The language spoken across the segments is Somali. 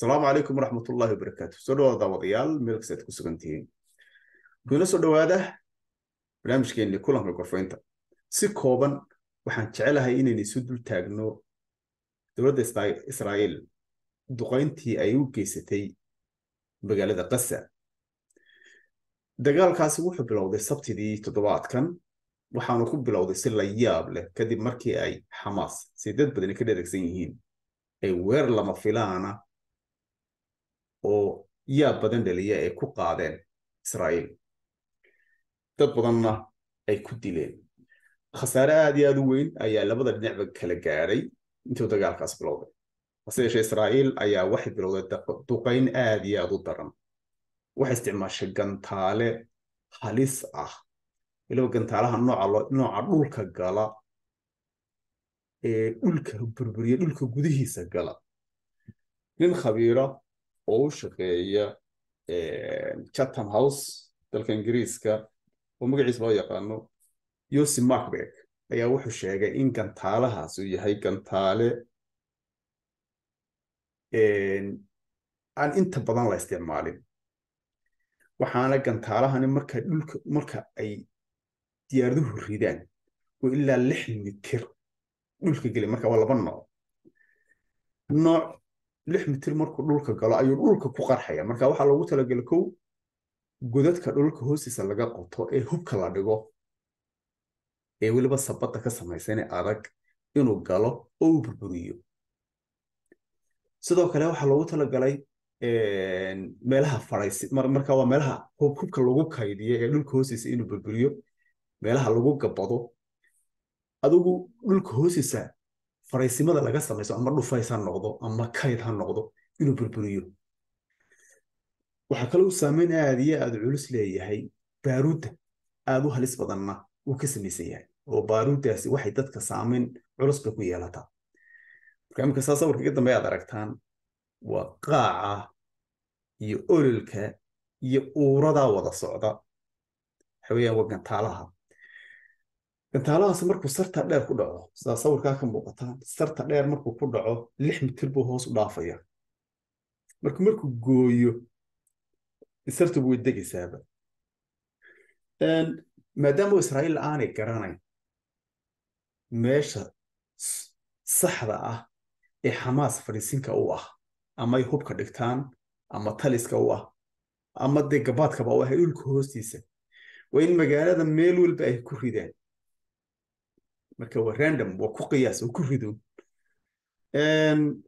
asalaamu calaykum waraxmat ullahi wabarakaatu soo dhawaada daawadayaal meel kastaad ku sugan tihiin kunala soo dhawaada barnaamijkeenni kulanka gorfaynta si kooban waxaan jecelahay inaynu isu dul taagno dowladda israa'iil duqayntii ay u geysatay magaalada kasa dagaalkaasi wuxuu bilowday sabtidii toddobaadkan waxaanu ku bilowday si la yaab leh kadib markii ay xamaas si dad badani ka dheragsan yihiin ay weer lama filaana oo yaa badan dhaliya ay ku qaadeen israa'iil dad badanna ay ku dileen khasaare aad iyo aad u weyn ayaa labada dhinacba kala gaadhay intuu dagaalkaas bilowday hase yeeshee israa'iil ayaa waxay bilowday duqayn aad iyo aad u daran waxay isticmaashay gantaale halis ah weliba gantaalaha nooca nooca dhulka gala ee dhulka burburiya dhulka gudihiisa gala nin khabiira oo u shaqeeya eh, chatham house dalka ingiriiska oo magaciisa loo yaqaano yosi markberg ayaa wuxuu sheegay in gantaalahaas uu yahay gantaale aan inta badan la isticmaalin waxaana gantaalahani marka dhulka marka ay diyaaraduhu ridaan oo ilaa lix mitir dhulka geli marka waa laba nooc nooc lix mitir markuu dhulka galo ayuu dhulka ku qarxaya marka waxaa logu talagela kow godadka dhulka hoostiisa laga qoto ee hubka la dhigo ee weliba sabada ka samaysane adag inuu galo oo uu burburiyo sidoo kale waxaa logu talagalay meelaha farays marka waa meelaha hubka lagu kaydiyo ee dhulka hoostiisa inuu burburiyo meelaha lagu gabado adigu dhulka hoostiisa faraysimada laga samayso ama dhufays ha noqdo ama kayd ha noqdo inuu burburiyo waxaa kale kalou saameyn aad iyo aad culus leeyahay baaruudda aad u halis badanna uu ka samaysan yahay oo baaruuddaasi waxay dadka saameyn culus bay ku yeelataa marka imika saa sawirka iga dambe aad aragtaan waa qaaca iyo ololka iyo uuradaa wada socda waxaweyaan wagan taalaha gantaalahaas markuu sarta dheer ku dhaco sidaa sawirkaa ka muuqataa sarta dheer markuu ku dhaco lix mitir buu hoos u dhaafaya marku markuu gooyo sartubu way degaysaaba maadaama israa'iil aanay garanayn meesha saxda ah ee xamaas fadhiisinka u ah amay hubka dhigtaan ama taliska u ah ama de gabaadkaba u ah ee dhulka hoostiisa waa in magaalada meel walba ay ku ridaan marka waa random waa ku qiyaas oo ku rido ehm,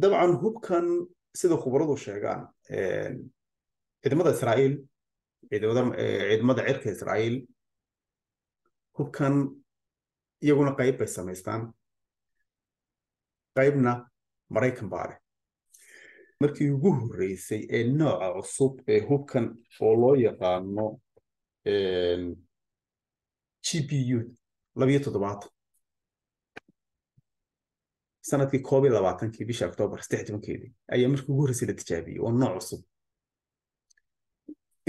dabcan hubkan sida khubaradu sheegaan ehm, ciidamada israa'iil eh, ciidamada cirka israa'iil hubkan iyaguna qayb bay samaystaan qaybna maraykan baa leh markii ugu horreysay ee nooca cusub ee hubkan oo loo yaqaano ehm, g p u labiyo toddobaatan sanadkii koob iyo labaatankii bisha oktoobar saddex tobankeedii ayaa markii ugu horreysay la tijaabiyey oo nooc cusub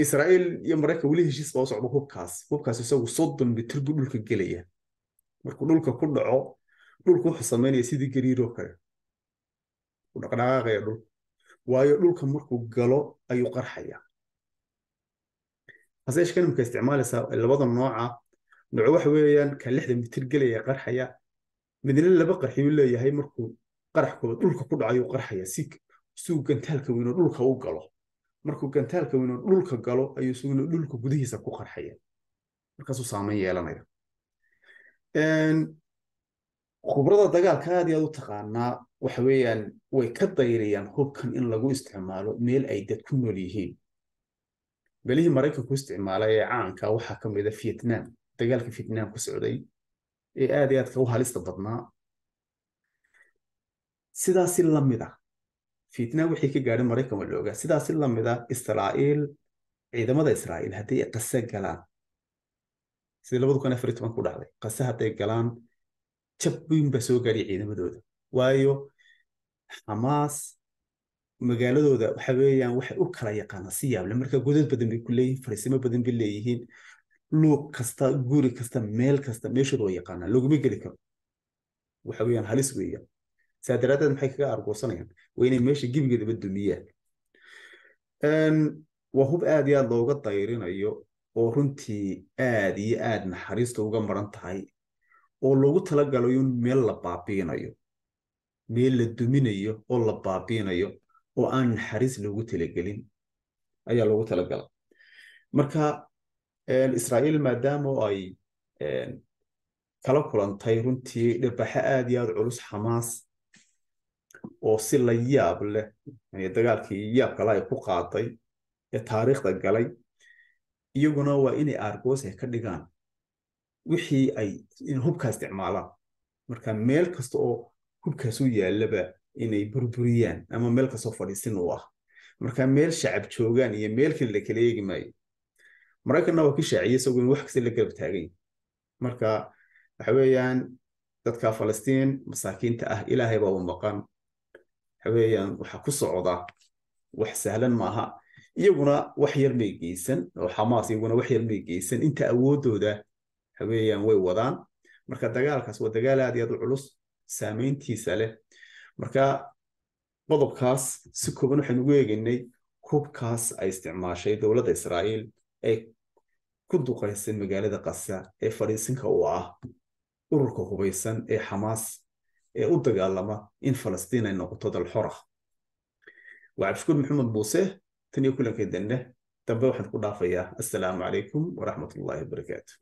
israa'iil iyo maraykan weli heshiis baa u socda hubkaas hubkaas isagu soddon mitir buu dhulka gelaya markuu dhulka ku dhaco dhulku wuxuu samaynaya sidii gariiroo kale u dhaqdhaqaaqaya dhulka waayo dhulka markuu galo ayuu qarxaya haseeshkanimka isticmaalaysaa labada nooca noco waxa weeyaan ka lixda mitir gelaya qarxaya midna laba qarxiyuu leeyahay markuu qarax qaraxkooda dhulka ku dhacayuu qarxaya si isuu gantaalka weynoo dhulka u galo markuu gantaalka weynoo dhulka galo ayuu isuguna dhulka gudihiisa ku qarxaya markaasuu saameyn yeelanaya khubrada dagaalka aad iyo u taqaanaa waxa weeyaan way ka dayriyaan hubkan in lagu isticmaalo meel ay dad ku nool yihiin belihii maraykanku isticmaalay ee caanka waxaa ka mida ah vietnam dagaalkii fitnaan ku socday ee aad i aadka u halista badnaa sidaasi lamid a fitnaan wixii ka gaadhay maraykan waa loogaa sidaasi lamid a israa'iil ciidamada israa'iil haddii ay qase galaan sidii labadu kun afar toban ku dhacday qase hadday galaan jab weyn baa soo gaadhay ciidamadooda waayo xamaas magaaladooda waxa weeyaan waxay u kala yaqaana si yaable marka godad badan bay ku leeyihin fariisimo badan bay leeyihiin luug kasta guri kasta meel kasta meeshooda waa yaqaanaa loguma geli karo waxa halis weya saa daraaddeed maxay kaga arguursanayaan waa inay meesha gebigeedaba dumiyaan waa hub aad iyo aad looga dayrinayo oo runtii aad iyo aad naxariista uga maran tahay oo loogu talagalayo in meel la baabiinayo meel la duminayo oo la baabiinayo oo aan naxariis loogu talagelin ayaa loogu talagala marka israa'iil maadaamu ay kala kulantay runtii dhirbaxe aad iyo aad culus xamaas oo si la yaab leh dagaalkii yaab ay ku qaaday ee taariikhda galay iyaguna waa inay aargoos ay ka dhigaan wixii ay hubkaa isticmaalaan marka meel kasta oo hubkaasu yaallaba inay burburiyaan ama meel kastoo fadhiisin u ah marka meel shacab joogaan iyo meel keli la kala eegi maayo maraykanna waa ka shaaciyey isagoo in wax kasta la garab taagay marka waxa weeyaan dadka falastiin masaakiinta ah ilaahay baaba maqan waxa weeyaan waxa ku socda wax sahlan maaha iyaguna wax yar may geysan oo xamaas iyaguna wax yar may geysan inta awooddooda waxa weeyaan way wadaan marka dagaalkaas waa dagaal aad iyo aad u culus saamayntiisa leh marka qodobkaas si kooban waxaan ugu eegaynay hubkaas ay isticmaashay dowladda israa'iil ay ku duqaysay magaalada kasa ee fadhiisinka u ah ururka hubaysan ee xamaas ee u dagaalama in falastiin ay noqoto dalxora waa cabdishukuur maxamed muuse tan iyo kulankii danne dambe waxaan ku dhaafayaa assalaamu calaykum waraxmatullahi wabarakaatu